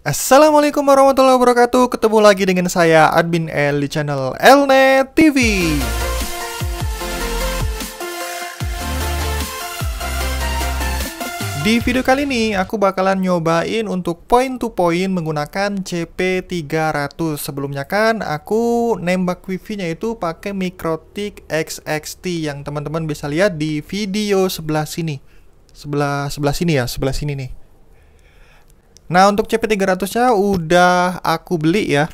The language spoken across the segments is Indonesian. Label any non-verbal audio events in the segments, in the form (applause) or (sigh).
Assalamualaikum warahmatullahi wabarakatuh Ketemu lagi dengan saya Admin L di channel Elnet TV Di video kali ini aku bakalan nyobain untuk point to point menggunakan CP300 Sebelumnya kan aku nembak wifi nya itu pakai Mikrotik XXT Yang teman-teman bisa lihat di video sebelah sini Sebelah, sebelah sini ya, sebelah sini nih Nah, untuk CP300-nya udah aku beli ya.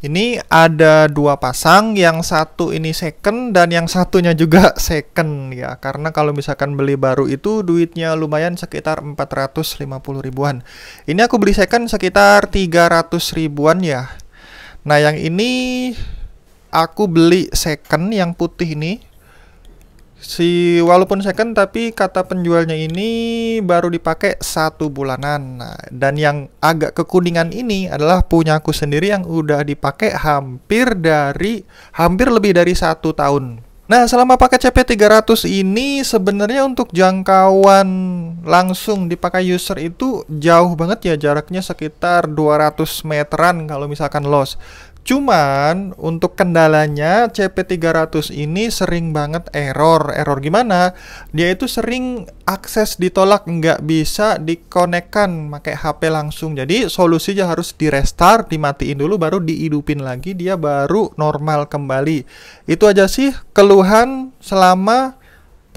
Ini ada dua pasang, yang satu ini second dan yang satunya juga (laughs) second ya. Karena kalau misalkan beli baru itu duitnya lumayan sekitar 450 ribuan. Ini aku beli second sekitar 300 ribuan ya. Nah, yang ini aku beli second yang putih ini si walaupun second tapi kata penjualnya ini baru dipakai satu bulanan nah, dan yang agak kekuningan ini adalah punyaku sendiri yang udah dipakai hampir dari hampir lebih dari satu tahun Nah, selama pakai CP300 ini sebenarnya untuk jangkauan langsung dipakai user itu jauh banget ya jaraknya sekitar 200 meteran kalau misalkan los. Cuman untuk kendalanya CP300 ini sering banget error. Error gimana? Dia itu sering akses ditolak, nggak bisa dikonekkan pakai HP langsung. Jadi solusinya harus di restart, dimatiin dulu baru dihidupin lagi dia baru normal kembali. Itu aja sih keluhan selama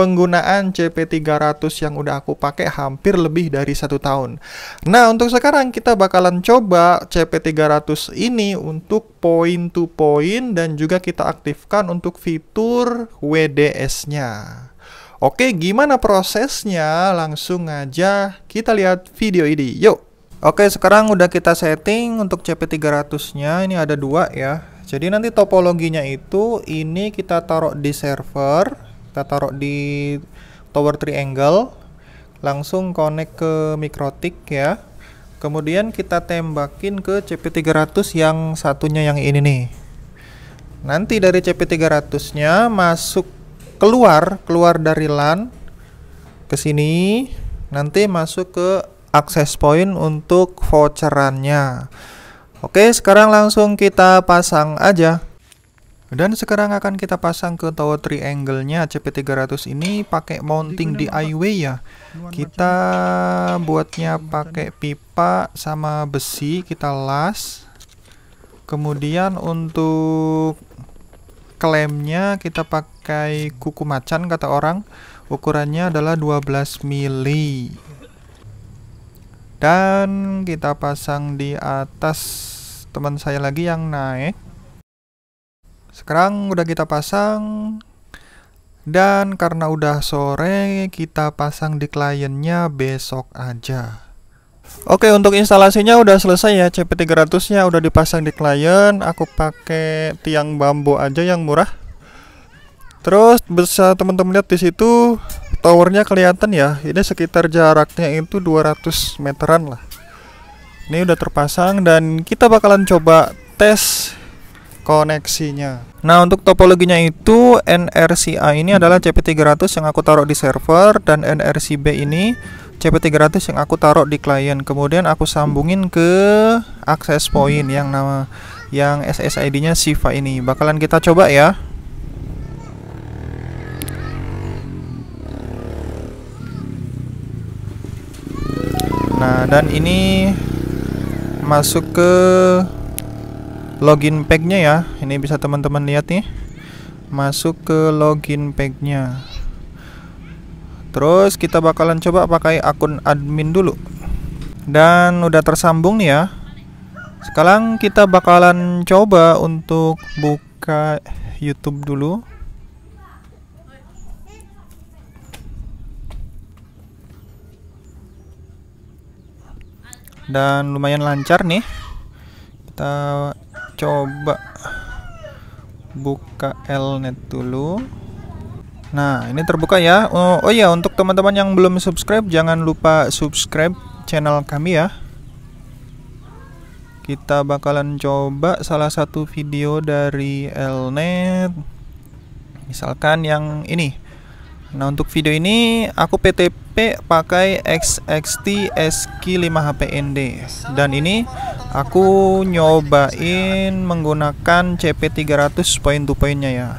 penggunaan CP300 yang udah aku pakai hampir lebih dari satu tahun. Nah, untuk sekarang kita bakalan coba CP300 ini untuk point to point dan juga kita aktifkan untuk fitur WDS-nya. Oke, gimana prosesnya? Langsung aja kita lihat video ini. Yuk! Oke, sekarang udah kita setting untuk CP300-nya. Ini ada dua ya. Jadi nanti topologinya itu ini kita taruh di server kita taruh di tower triangle langsung connect ke mikrotik ya kemudian kita tembakin ke CP300 yang satunya yang ini nih nanti dari CP300 nya masuk keluar keluar dari LAN ke sini nanti masuk ke access point untuk voucherannya oke sekarang langsung kita pasang aja dan sekarang akan kita pasang ke tower triangle-nya CP300 ini pakai mounting DIY ya. Kita buatnya pakai pipa sama besi, kita las. Kemudian untuk klaimnya kita pakai kuku macan kata orang. Ukurannya adalah 12 mili. Dan kita pasang di atas teman saya lagi yang naik sekarang udah kita pasang dan karena udah sore kita pasang di kliennya besok aja. Oke untuk instalasinya udah selesai ya CP300 nya udah dipasang di klien Aku pakai tiang bambu aja yang murah Terus bisa teman-teman lihat di situ towernya kelihatan ya. Ini sekitar jaraknya itu 200 meteran lah. Ini udah terpasang dan kita bakalan coba tes koneksinya. Nah, untuk topologinya itu NRCA ini adalah CP300 yang aku taruh di server dan NRCB ini CP300 yang aku taruh di klien. Kemudian aku sambungin ke access point yang nama yang SSID-nya Siva ini. Bakalan kita coba ya. Nah, dan ini masuk ke login packnya ya ini bisa teman-teman lihat nih masuk ke login packnya terus kita bakalan coba pakai akun admin dulu dan udah tersambung nih ya sekarang kita bakalan coba untuk buka YouTube dulu dan lumayan lancar nih kita coba buka Lnet dulu nah ini terbuka ya oh, oh ya untuk teman-teman yang belum subscribe jangan lupa subscribe channel kami ya kita bakalan coba salah satu video dari Lnet misalkan yang ini Nah untuk video ini aku PTP pakai XXT SQ5HPND dan ini aku nyobain menggunakan CP300 point to pointnya ya.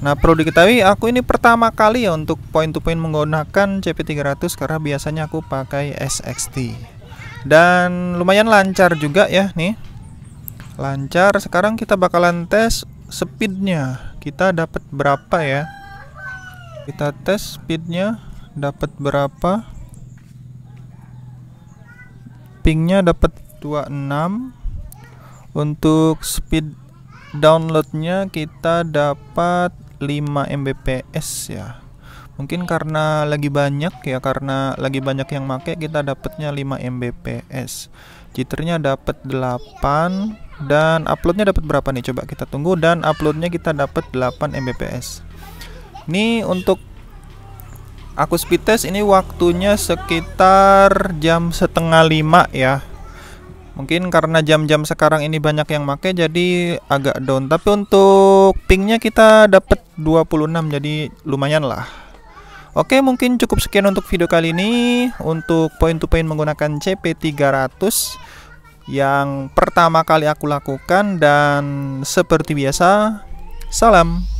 Nah perlu diketahui aku ini pertama kali ya untuk point to point menggunakan CP300 karena biasanya aku pakai SXT dan lumayan lancar juga ya nih lancar sekarang kita bakalan tes speednya kita dapat berapa ya kita tes speednya dapat berapa pingnya dapat 26 untuk speed downloadnya kita dapat 5 Mbps ya mungkin karena lagi banyak ya karena lagi banyak yang make kita dapatnya 5 Mbps jitternya dapat 8 dan uploadnya dapat berapa nih coba kita tunggu dan uploadnya kita dapat 8 Mbps ini untuk aku speed test ini waktunya sekitar jam setengah lima ya mungkin karena jam-jam sekarang ini banyak yang make jadi agak down tapi untuk pingnya kita dapat 26 jadi lumayan lah Oke mungkin cukup sekian untuk video kali ini untuk point to point menggunakan CP300 yang pertama kali aku lakukan dan seperti biasa salam